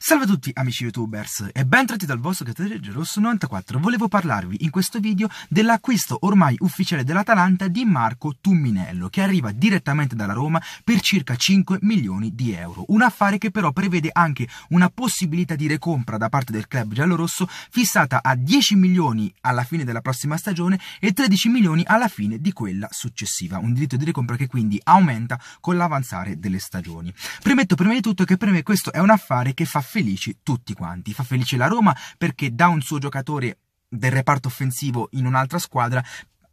Salve a tutti amici youtubers e benvenuti dal vostro Categoria Rosso 94. Volevo parlarvi in questo video dell'acquisto ormai ufficiale dell'Atalanta di Marco Tumminello che arriva direttamente dalla Roma per circa 5 milioni di euro. Un affare che però prevede anche una possibilità di recompra da parte del club giallorosso fissata a 10 milioni alla fine della prossima stagione e 13 milioni alla fine di quella successiva. Un diritto di recompra che quindi aumenta con l'avanzare delle stagioni. Premetto prima di tutto che per me questo è un affare che fa felici tutti quanti. Fa felice la Roma perché dà un suo giocatore del reparto offensivo in un'altra squadra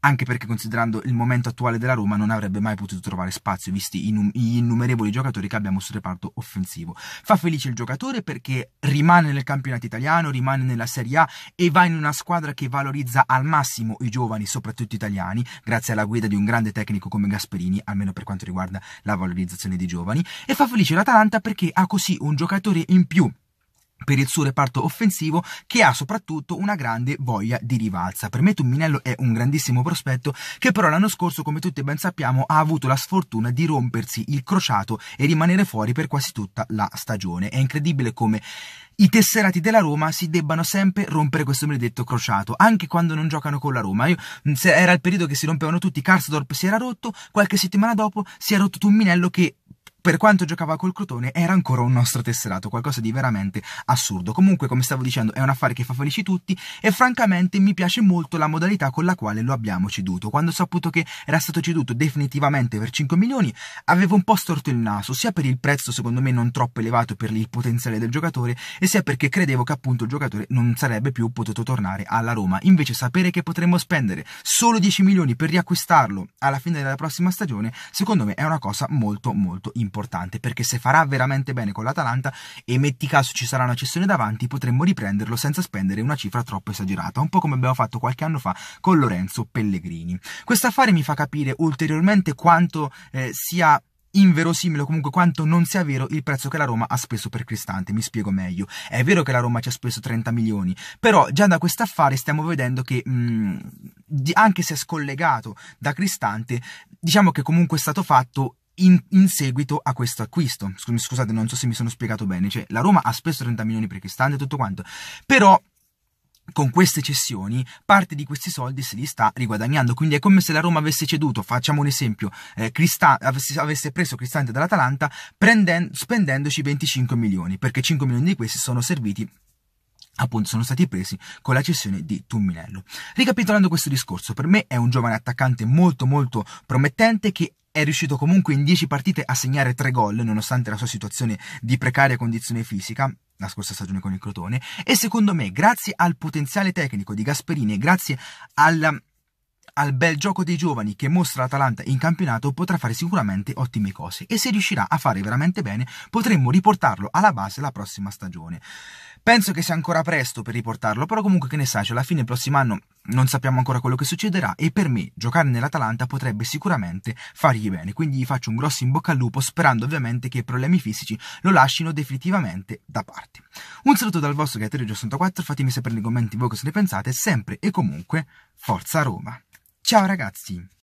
anche perché considerando il momento attuale della Roma non avrebbe mai potuto trovare spazio visti gli innumerevoli giocatori che abbiamo sul reparto offensivo. Fa felice il giocatore perché rimane nel campionato italiano, rimane nella Serie A e va in una squadra che valorizza al massimo i giovani, soprattutto italiani, grazie alla guida di un grande tecnico come Gasperini, almeno per quanto riguarda la valorizzazione dei giovani, e fa felice l'Atalanta perché ha così un giocatore in più per il suo reparto offensivo che ha soprattutto una grande voglia di rivalsa. Per me Tumminello è un grandissimo prospetto che però l'anno scorso, come tutti ben sappiamo, ha avuto la sfortuna di rompersi il crociato e rimanere fuori per quasi tutta la stagione. È incredibile come i tesserati della Roma si debbano sempre rompere questo maledetto crociato, anche quando non giocano con la Roma. Io, era il periodo che si rompevano tutti, Karsdorp si era rotto, qualche settimana dopo si è rotto Tumminello che per quanto giocava col Crotone, era ancora un nostro tesserato, qualcosa di veramente assurdo. Comunque, come stavo dicendo, è un affare che fa felici tutti e francamente mi piace molto la modalità con la quale lo abbiamo ceduto. Quando ho saputo che era stato ceduto definitivamente per 5 milioni, avevo un po' storto il naso, sia per il prezzo secondo me non troppo elevato per il potenziale del giocatore, e sia perché credevo che appunto il giocatore non sarebbe più potuto tornare alla Roma. Invece sapere che potremmo spendere solo 10 milioni per riacquistarlo alla fine della prossima stagione, secondo me è una cosa molto molto importante importante perché se farà veramente bene con l'Atalanta e metti caso ci sarà una cessione davanti potremmo riprenderlo senza spendere una cifra troppo esagerata, un po' come abbiamo fatto qualche anno fa con Lorenzo Pellegrini. Questo affare mi fa capire ulteriormente quanto eh, sia inverosimile o comunque quanto non sia vero il prezzo che la Roma ha speso per Cristante, mi spiego meglio. È vero che la Roma ci ha speso 30 milioni, però già da questo affare stiamo vedendo che mh, mm, anche se scollegato da Cristante, diciamo che comunque è stato fatto in, in, seguito a questo acquisto. Scus- scusate, non so se mi sono spiegato bene. Cioè, la Roma ha speso 30 milioni per Cristante e tutto quanto, però con queste cessioni parte di questi soldi se li sta riguadagnando quindi è come se la Roma avesse ceduto facciamo un esempio eh, Crista- avesse, avesse, preso Cristante dall'Atalanta prenden- spendendoci 25 milioni perché 5 milioni di questi sono serviti appunto sono stati presi con la cessione di Tumminello. Ricapitolando questo discorso, per me è un giovane attaccante molto molto promettente che è riuscito comunque in 10 partite a segnare 3 gol, nonostante la sua situazione di precaria condizione fisica, la scorsa stagione con il Crotone, e secondo me, grazie al potenziale tecnico di Gasperini e grazie al, al bel gioco dei giovani che mostra l'Atalanta in campionato, potrà fare sicuramente ottime cose e se riuscirà a fare veramente bene, potremmo riportarlo alla base la prossima stagione. Penso che sia ancora presto per riportarlo, però comunque che ne sai, cioè alla fine il prossimo anno non sappiamo ancora quello che succederà e per me giocare nell'Atalanta potrebbe sicuramente fargli bene, quindi gli faccio un grosso in bocca al lupo sperando ovviamente che i problemi fisici lo lascino definitivamente da parte. Un saluto dal vostro Gaetano 84, fatemi sapere nei commenti voi cosa ne pensate, sempre e comunque Forza Roma. Ciao ragazzi!